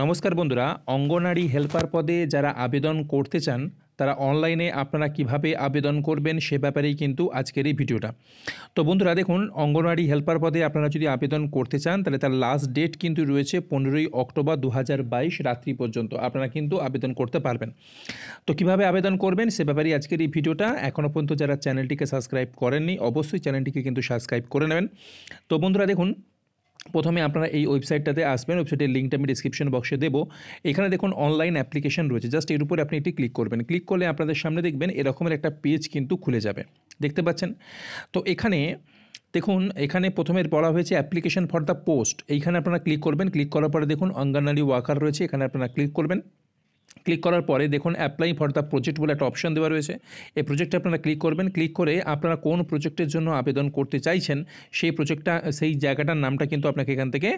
নমস্কার বন্ধুরা অঙ্গনারী হেল্পার পদে যারা আবেদন করতে চান তারা অনলাইনে আপনারা কিভাবে আবেদন করবেন সে ব্যাপারেই কিন্তু আজকের এই ভিডিওটা তো বন্ধুরা দেখুন অঙ্গনওয়াড়ি হেল্পার পদে আপনারা যদি আবেদন করতে চান তাহলে তার লাস্ট ডেট কিন্তু রয়েছে পনেরোই অক্টোবর দু রাত্রি পর্যন্ত আপনারা কিন্তু আবেদন করতে পারবেন তো কিভাবে আবেদন করবেন সে ব্যাপারেই আজকের এই ভিডিওটা এখনও পর্যন্ত যারা চ্যানেলটিকে সাবস্ক্রাইব করেননি অবশ্যই চ্যানেলটিকে কিন্তু সাবস্ক্রাইব করে নেবেন তো বন্ধুরা দেখুন প্রথমে আপনারা এই ওয়েবসাইটটাতে আসবেন ওয়েবসাইটের লিঙ্কটা আমি ডিসক্রিপশন বক্সে দেবো এখানে দেখুন অনলাইন অ্যাপ্লিকেশন রয়েছে জাস্ট এর উপরে আপনি একটি ক্লিক করবেন ক্লিক করলে আপনাদের সামনে দেখবেন এরকমের একটা পেজ কিন্তু খুলে যাবে দেখতে পাচ্ছেন তো এখানে দেখুন এখানে প্রথমে বলা হয়েছে অ্যাপ্লিকেশন ফর দ্য পোস্ট এইখানে আপনারা ক্লিক করবেন ক্লিক করার পরে দেখুন অঙ্গনারী ওয়াকার রয়েছে এখানে আপনারা ক্লিক করবেন ক্লিক করার পরে দেখুন অ্যাপ্লাই ফর দ্য প্রজেক্ট বলে একটা অপশন দেওয়া রয়েছে এই প্রজেক্টে আপনারা ক্লিক করবেন ক্লিক করে আপনারা কোন প্রজেক্টের জন্য আবেদন করতে চাইছেন সেই প্রজেক্টটা সেই জায়গাটার নামটা কিন্তু আপনাকে এখান থেকে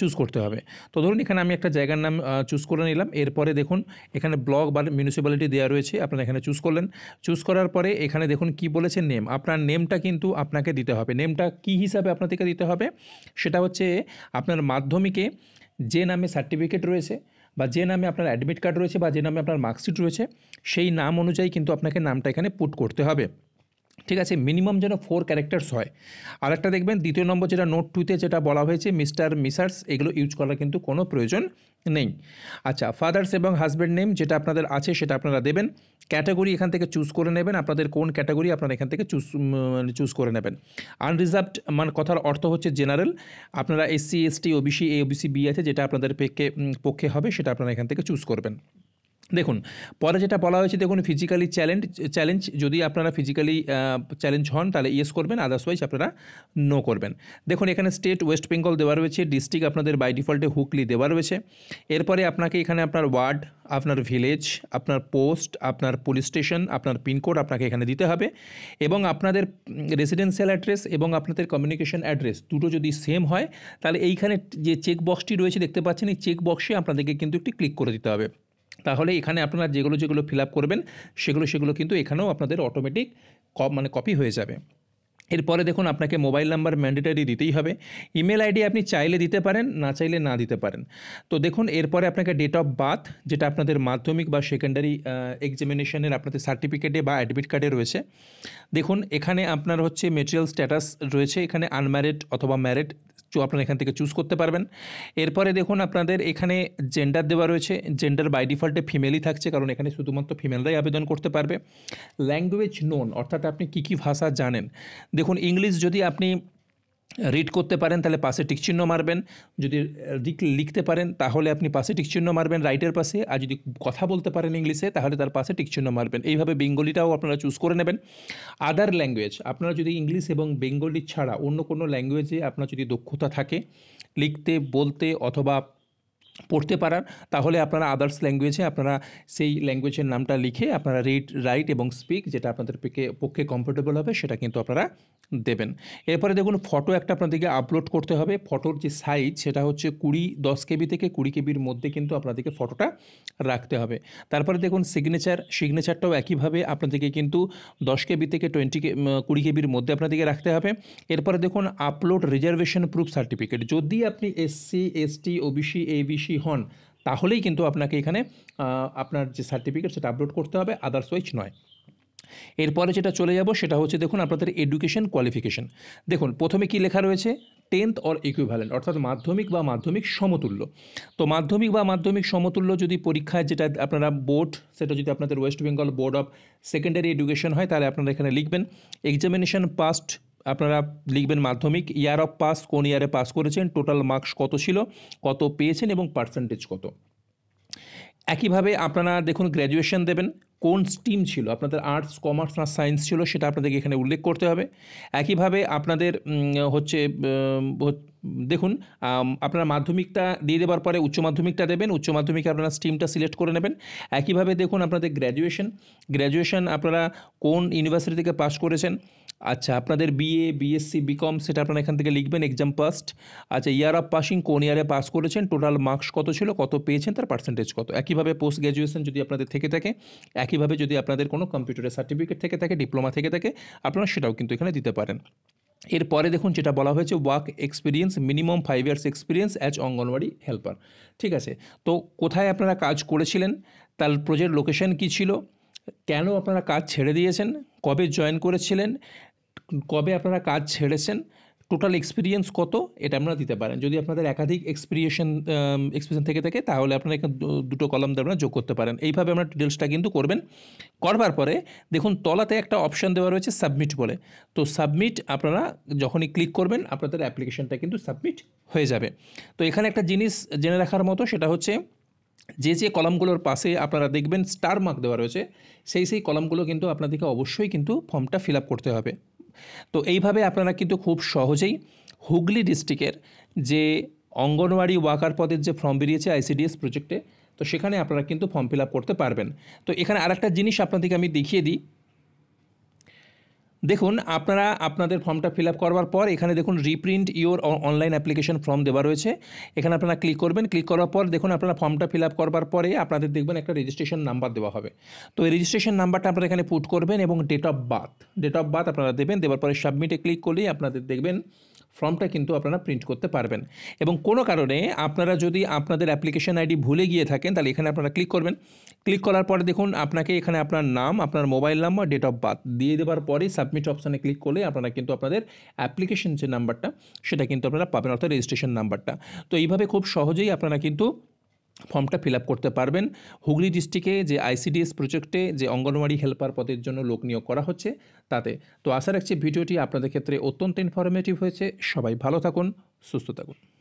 চুজ করতে হবে তো ধরুন এখানে আমি একটা জায়গার নাম চুজ করে নিলাম এরপরে দেখুন এখানে ব্লক বা মিউনিসিপ্যালিটি দেওয়া রয়েছে আপনারা এখানে চুজ করলেন চুজ করার পরে এখানে দেখুন কি বলেছে নেম আপনার নেমটা কিন্তু আপনাকে দিতে হবে নেমটা কি হিসাবে আপনাদেরকে দিতে হবে সেটা হচ্ছে আপনার মাধ্যমিকে যে নামে সার্টিফিকেট রয়েছে বা যে নামে আপনার অ্যাডমিট কার্ড রয়েছে বা যে নামে আপনার মার্কশিট রয়েছে সেই নাম অনুযায়ী কিন্তু আপনাকে নামটা এখানে পুট করতে হবে ঠিক আছে মিনিমাম যেন ফোর ক্যারেক্টার্স হয় আর একটা দেখবেন দ্বিতীয় নম্বর যেটা নোট টুতে যেটা বলা হয়েছে মিস্টার মিসার্স এগুলো ইউজ করার কিন্তু কোনো প্রয়োজন নেই আচ্ছা ফাদার্স এবং হাজব্যান্ড নেম যেটা আপনাদের আছে সেটা আপনারা দেবেন ক্যাটাগরি এখান থেকে চুজ করে নেবেন আপনাদের কোন ক্যাটাগরি আপনারা এখান থেকে চুজ চুজ মানে করে নেবেন আনরিজার্ভড মানে কথার অর্থ হচ্ছে জেনারেল আপনারা SC ST OBC A OBC B আছে যেটা আপনাদের পক্ষে পক্ষে হবে সেটা আপনারা এখান থেকে চুজ করবেন দেখুন পরে যেটা বলা হয়েছে দেখুন ফিজিক্যালি চ্যালেঞ্জ চ্যালেঞ্জ যদি আপনারা ফিজিক্যালি চ্যালেঞ্জ হন তাহলে ইয়েস করবেন আদারওয়াইজ আপনারা নো করবেন দেখুন এখানে স্টেট ওয়েস্ট বেঙ্গল দেওয়া রয়েছে ডিস্ট্রিক্ট আপনাদের বাই ডিফল্টে হুকলি দেওয়া রয়েছে এরপরে আপনাকে এখানে আপনার ওয়ার্ড আপনার ভিলেজ আপনার পোস্ট আপনার পুলিশ স্টেশন আপনার পিনকোড আপনাকে এখানে দিতে হবে এবং আপনাদের রেসিডেন্সিয়াল অ্যাড্রেস এবং আপনাদের কমিউনিকেশন অ্যাড্রেস দুটো যদি সেম হয় তাহলে এইখানে যে চেক বক্সটি রয়েছে দেখতে পাচ্ছেন এই চেক বক্সে আপনাদেরকে কিন্তু একটি ক্লিক করে দিতে হবে তাহলে এখানে আপনারা যেগুলো যেগুলো ফিল করবেন সেগুলো সেগুলো কিন্তু এখানেও আপনাদের অটোমেটিক মানে কপি হয়ে যাবে এরপরে দেখুন আপনাকে মোবাইল নাম্বার ম্যান্ডেটারি দিতেই হবে ইমেল আইডি আপনি চাইলে দিতে পারেন না চাইলে না দিতে পারেন তো দেখুন এরপরে আপনাকে ডেট অফ বার্থ যেটা আপনাদের মাধ্যমিক বা সেকেন্ডারি এক্সামিনেশনের আপনাদের সার্টিফিকেটে বা অ্যাডমিট কার্ডে রয়েছে দেখুন এখানে আপনার হচ্ছে মেটেরিয়াল স্ট্যাটাস রয়েছে এখানে আনম্যারিড অথবা ম্যারিড আপনারা এখান থেকে চুজ করতে পারবেন এরপরে দেখুন আপনাদের এখানে জেন্ডার দেওয়া রয়েছে জেন্ডার বাই ডিফল্টে ফিমেলই থাকছে কারণ এখানে শুধুমাত্র ফিমেলরাই আবেদন করতে পারবে ল্যাঙ্গুয়েজ নোন অর্থাৎ আপনি কী কী ভাষা জানেন দেখুন ইংলিশ যদি আপনি রিড করতে পারেন তাহলে পাশে টিকচিহ্ন মারবেন যদি লিখতে পারেন তাহলে আপনি পাশে টিকচিহ্ন মারবেন রাইটের পাশে আর যদি কথা বলতে পারেন ইংলিশে তাহলে তার পাশে টিকচিহ্ন মারবেন এইভাবে বেঙ্গলিটাও আপনারা চুজ করে নেবেন আদার ল্যাঙ্গুয়েজ আপনারা যদি ইংলিশ এবং বেঙ্গলি ছাড়া অন্য কোনো ল্যাঙ্গুয়েজে আপনার যদি দক্ষতা থাকে লিখতে বলতে অথবা পড়তে পারার তাহলে আপনারা আদার্স ল্যাঙ্গুয়েজে আপনারা সেই ল্যাঙ্গুয়েজের নামটা লিখে আপনারা রিড রাইট এবং স্পিক যেটা আপনাদের পক্ষে পক্ষে কমফোর্টেবল হবে সেটা কিন্তু আপনারা দেবেন এরপরে দেখুন ফটো একটা আপনাদেরকে আপলোড করতে হবে ফটোর যে সাইজ সেটা হচ্ছে কুড়ি দশ কেবি থেকে কুড়ি কেবির মধ্যে কিন্তু আপনাদেরকে ফটোটা রাখতে হবে তারপরে দেখুন সিগনেচার সিগনেচারটাও একইভাবে আপনাদেরকে কিন্তু দশ কেবি থেকে টোয়েন্টি কে কুড়ি কেবির মধ্যে আপনাদেরকে রাখতে হবে এরপরে দেখুন আপলোড রিজার্ভেশন প্রুফ সার্টিফিকেট যদি আপনি এসসি এসটি ওবিসি এবিসি খুশি হন তাহলেই কিন্তু আপনাকে এখানে আপনার যে সার্টিফিকেট সেটা আপলোড করতে হবে আদারসওয়াইজ নয় এরপরে যেটা চলে যাব সেটা হচ্ছে দেখুন আপনাদের এডুকেশন কোয়ালিফিকেশন দেখুন প্রথমে কি লেখা রয়েছে টেন্থ অর ইকুইভ্যালেন্ট অর্থাৎ মাধ্যমিক বা মাধ্যমিক সমতুল্য তো মাধ্যমিক বা মাধ্যমিক সমতুল্য যদি পরীক্ষায় যেটা আপনারা বোর্ড সেটা যদি আপনাদের West Bengal board of secondary education হয় তাহলে আপনারা এখানে লিখবেন এক্সামিনেশন পাস্ট আপনারা লিখবেন মাধ্যমিক ইয়ার অফ পাস কোন ইয়ারে পাস করেছেন টোটাল মার্কস কত ছিল কত পেয়েছেন এবং পার্সেন্টেজ কত একইভাবে আপনারা দেখুন গ্র্যাজুয়েশন দেবেন কোন স্ট্রিম ছিল আপনাদের আর্টস কমার্স না সায়েন্স ছিল সেটা আপনাদেরকে এখানে উল্লেখ করতে হবে একইভাবে আপনাদের হচ্ছে দেখুন আপনারা মাধ্যমিকটা দিয়ে দেওয়ার পরে উচ্চ মাধ্যমিকটা দেবেন উচ্চ মাধ্যমিকে আপনারা স্ট্রিমটা সিলেক্ট করে নেবেন একইভাবে দেখুন আপনাদের গ্র্যাজুয়েশন গ্র্যাজুয়েশন আপনারা কোন ইউনিভার্সিটি থেকে পাস করেছেন আচ্ছা আপনাদের বিএ বিএসসি বিকম সেটা আপনারা এখান থেকে লিখবেন এক্সাম পাস্ট আচ্ছা ইয়ার অফ পাসিং কোন ইয়ারে পাস করেছেন টোটাল মার্কস কত ছিল কত পেয়েছেন তার পার্সেন্টেজ কত একইভাবে পোস্ট গ্র্যাজুয়েশন যদি আপনাদের থেকে থাকে একইভাবে যদি আপনাদের কোনো কম্পিউটারের সার্টিফিকেট থেকে থাকে ডিপ্লোমা থেকে থাকে আপনারা সেটাও কিন্তু এখানে দিতে পারেন এরপরে দেখুন যেটা বলা হয়েছে work experience minimum five years experience as anganwadi helper ঠিক আছে তো কোথায় আপনারা কাজ করেছিলেন তার প্রজেক্ট লোকেশন কী ছিল কেন আপনারা কাজ ছেড়ে দিয়েছেন কবে জয়েন করেছিলেন কবে আপনারা কাজ ছেড়েছেন টোটাল এক্সপিরিয়েন্স কত এটা আপনারা দিতে পারেন যদি আপনাদের একাধিক এক্সপিরিয়েশন এক্সপিরিয়েন্স থেকে থাকে তাহলে আপনারা এখানে দুটো কলম দিয়ে আপনারা যোগ করতে পারেন এইভাবে আপনার ডিটেলসটা কিন্তু করবেন করবার পরে দেখুন তলাতে একটা অপশান দেওয়া রয়েছে সাবমিট বলে তো সাবমিট আপনারা যখনই ক্লিক করবেন আপনাদের অ্যাপ্লিকেশনটা কিন্তু সাবমিট হয়ে যাবে তো এখানে একটা জিনিস জেনে রাখার মতো সেটা হচ্ছে যে যে কলমগুলোর পাশে আপনারা দেখবেন স্টার মার্ক দেওয়া রয়েছে সেই সেই কলমগুলো কিন্তু আপনাদেরকে অবশ্যই কিন্তু ফর্মটা ফিল করতে হবে তো এইভাবে আপনারা কিন্তু খুব সহজেই হুগলি ডিস্ট্রিক্টের যে অঙ্গনওয়াড়ি ওয়াকার পদের যে ফর্ম বেরিয়েছে আইসিডিএস প্রজেক্টে তো সেখানে আপনারা কিন্তু ফর্ম ফিল করতে পারবেন তো এখানে আর একটা জিনিস আপনাদেরকে আমি দেখিয়ে দিই দেখুন আপনারা আপনাদের ফর্মটা ফিল করবার পর এখানে দেখুন reprint your online application form দেওয়া রয়েছে এখানে আপনারা ক্লিক করবেন ক্লিক করার পর দেখুন আপনারা ফর্মটা ফিল করবার পরে আপনাদের দেখবেন একটা রেজিস্ট্রেশন নাম্বার দেওয়া হবে তো এই রেজিস্ট্রেশন নাম্বারটা আপনারা এখানে পুট করবেন এবং date of birth date of birth আপনারা দেবেন দেওয়ার পরে সাবমিটে ক্লিক করলেই আপনাদের দেখবেন ফর্মটা কিন্তু আপনারা প্রিন্ট করতে পারবেন এবং কোনো কারণে আপনারা যদি আপনাদের অ্যাপ্লিকেশন আইডি ভুলে গিয়ে থাকেন তাহলে এখানে আপনারা ক্লিক করবেন ক্লিক করার পরে দেখুন আপনাকে এখানে আপনার নাম আপনার mobile number date of birth দিয়ে দেওয়ার পরেই সাব সাবমিট অপশানে ক্লিক করলে আপনারা কিন্তু আপনাদের অ্যাপ্লিকেশন যে নাম্বারটা সেটা কিন্তু আপনারা পাবেন অর্থাৎ রেজিস্ট্রেশন নাম্বারটা তো এইভাবে খুব সহজেই আপনারা কিন্তু ফর্মটা ফিল করতে পারবেন হুগলি ডিস্ট্রিক্টে যে আইসিডিএস প্রজেক্টে যে অঙ্গনওয়াড়ি হেল্পার পদের জন্য লোক নিয়োগ করা হচ্ছে তাতে তো আশা রাখছি ভিডিওটি আপনাদের ক্ষেত্রে অত্যন্ত ইনফরমেটিভ হয়েছে সবাই ভালো থাকুন সুস্থ থাকুন